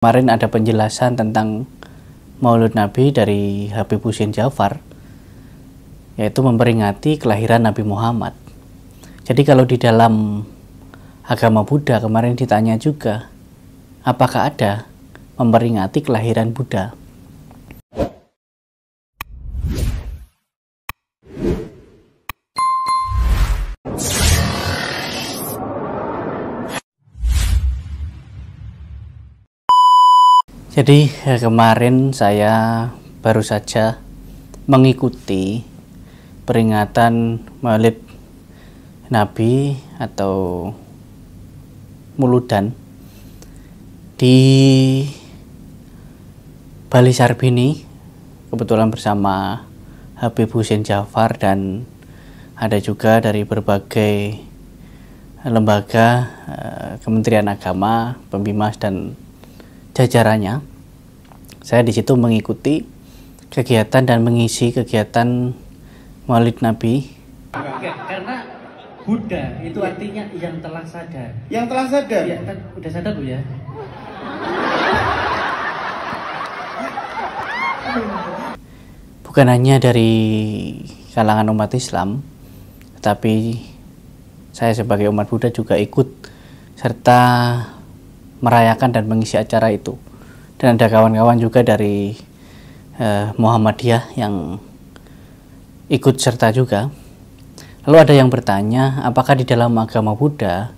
Kemarin ada penjelasan tentang Maulud Nabi dari Habib Husin Jafar, yaitu memperingati kelahiran Nabi Muhammad. Jadi kalau di dalam agama Buddha kemarin ditanya juga, apakah ada memperingati kelahiran Buddha? Jadi eh, kemarin saya baru saja mengikuti peringatan Maulid Nabi atau Muludan di Bali Sarbini kebetulan bersama Habib Husin Jafar dan ada juga dari berbagai lembaga eh, Kementerian Agama, Pembimas dan jajarannya saya di situ mengikuti kegiatan dan mengisi kegiatan Maulid Nabi. Karena Buddha itu iya. artinya yang telah sadar. Yang telah sadar. Ya, kan udah sadar bu ya. Bukan hanya dari kalangan umat Islam, tetapi saya sebagai umat Buddha juga ikut serta merayakan dan mengisi acara itu dan ada kawan-kawan juga dari eh, Muhammadiyah yang ikut serta juga. Lalu ada yang bertanya, apakah di dalam agama Buddha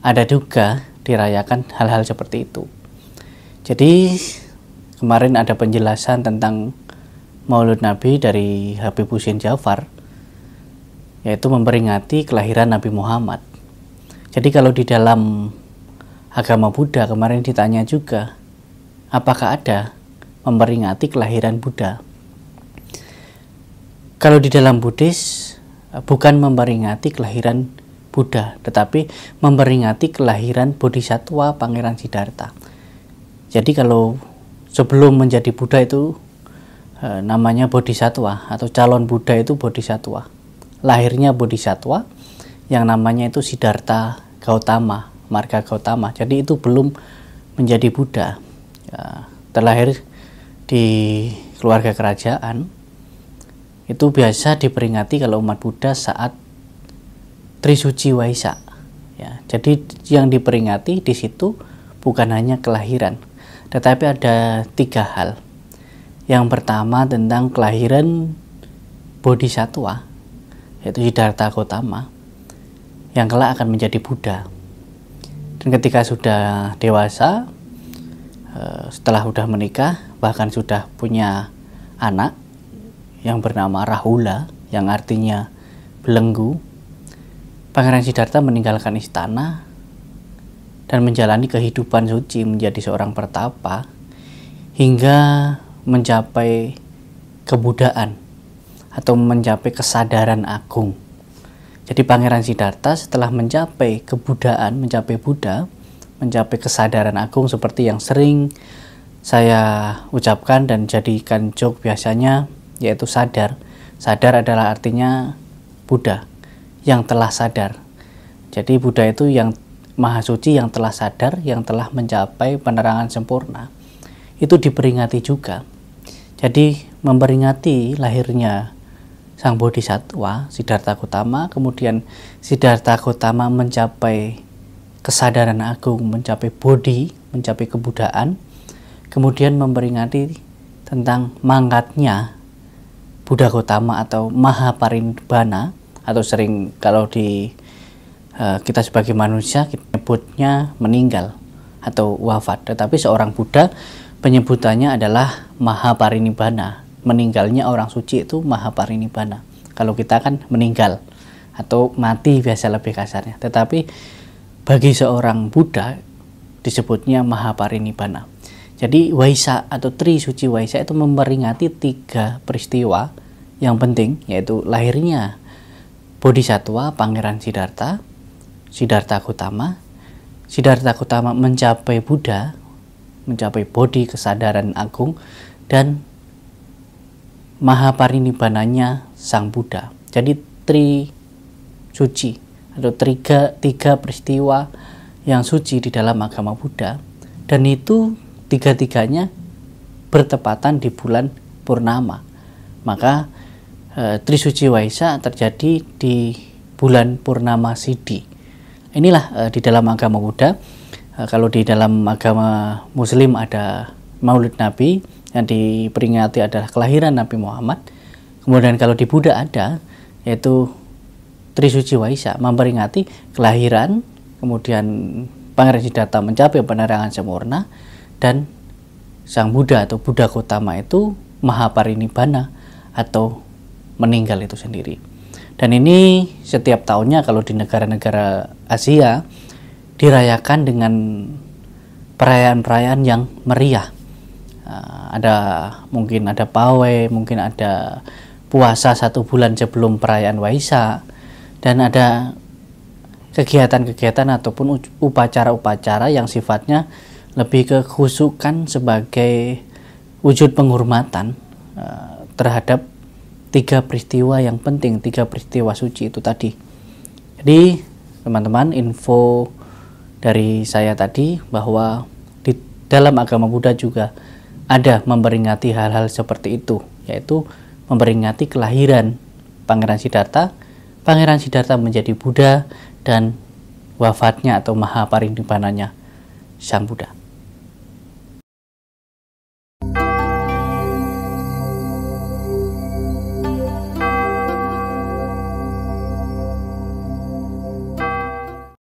ada juga dirayakan hal-hal seperti itu? Jadi kemarin ada penjelasan tentang Maulud Nabi dari Habib Husin Jafar yaitu memperingati kelahiran Nabi Muhammad. Jadi kalau di dalam agama Buddha kemarin ditanya juga apakah ada memperingati kelahiran Buddha? Kalau di dalam Buddhis bukan memperingati kelahiran Buddha, tetapi memperingati kelahiran Bodhisatwa Pangeran Siddhartha. Jadi kalau sebelum menjadi Buddha itu e, namanya Bodhisatwa atau calon Buddha itu Bodhisatwa. Lahirnya Bodhisatwa yang namanya itu Siddhartha Gautama, Marga Gautama. Jadi itu belum menjadi Buddha ya, terlahir di keluarga kerajaan itu biasa diperingati kalau umat Buddha saat Trisuci Waisak. Ya, jadi yang diperingati di situ bukan hanya kelahiran, tetapi ada tiga hal. Yang pertama tentang kelahiran bodhisatwa yaitu Siddhartha Gautama, yang kelak akan menjadi Buddha. Dan ketika sudah dewasa, Eh, setelah sudah menikah bahkan sudah punya anak yang bernama Rahula yang artinya belenggu Pangeran Siddhartha meninggalkan istana dan menjalani kehidupan suci menjadi seorang pertapa hingga mencapai kebudaan atau mencapai kesadaran agung. Jadi Pangeran Siddhartha setelah mencapai kebudaan, mencapai Buddha, mencapai kesadaran agung seperti yang sering saya ucapkan dan jadikan joke biasanya yaitu sadar. Sadar adalah artinya Buddha yang telah sadar. Jadi Buddha itu yang maha suci yang telah sadar, yang telah mencapai penerangan sempurna. Itu diperingati juga. Jadi memperingati lahirnya Sang Bodhisatwa, Siddhartha Gautama, kemudian Siddhartha Gautama mencapai kesadaran agung, mencapai bodi, mencapai kebudaan, kemudian memperingati tentang mangkatnya Buddha Gautama atau maha Mahaparinibbana atau sering kalau di uh, kita sebagai manusia kita menyebutnya meninggal atau wafat. Tetapi seorang Buddha penyebutannya adalah maha Mahaparinibbana. Meninggalnya orang suci itu maha Mahaparinibbana. Kalau kita kan meninggal atau mati biasa lebih kasarnya. Tetapi bagi seorang Buddha disebutnya Mahaparinibbana. Jadi Waisa atau Tri Suci Waisa itu memperingati tiga peristiwa yang penting yaitu lahirnya Bodhisatwa Pangeran Siddhartha, Siddhartha Gautama. Siddhartha Gautama mencapai Buddha, mencapai Bodhi kesadaran agung dan Mahaparinibbananya Sang Buddha. Jadi Tri Suci atau tiga, tiga peristiwa yang suci di dalam agama Buddha dan itu tiga-tiganya bertepatan di bulan purnama maka e, Trisuci Waisa terjadi di bulan purnama Sidi inilah e, di dalam agama Buddha e, kalau di dalam agama Muslim ada Maulid Nabi yang diperingati adalah kelahiran Nabi Muhammad kemudian kalau di Buddha ada yaitu Trisuci Waisa memperingati kelahiran, kemudian Pangeran Siddhartha mencapai penerangan sempurna dan Sang Buddha atau Buddha Gautama itu Mahaparinibbana atau meninggal itu sendiri. Dan ini setiap tahunnya kalau di negara-negara Asia dirayakan dengan perayaan-perayaan yang meriah. Ah, ada mungkin ada pawai, mungkin ada puasa satu bulan sebelum perayaan Waisak, dan ada kegiatan-kegiatan ataupun upacara-upacara yang sifatnya lebih kekhusukan sebagai wujud penghormatan uh, terhadap tiga peristiwa yang penting, tiga peristiwa suci itu tadi. Jadi teman-teman info dari saya tadi bahwa di dalam agama Buddha juga ada memperingati hal-hal seperti itu, yaitu memperingati kelahiran Pangeran Siddhartha Pangeran Siddhartha menjadi Buddha dan wafatnya atau maha parinibbananya Sang Buddha.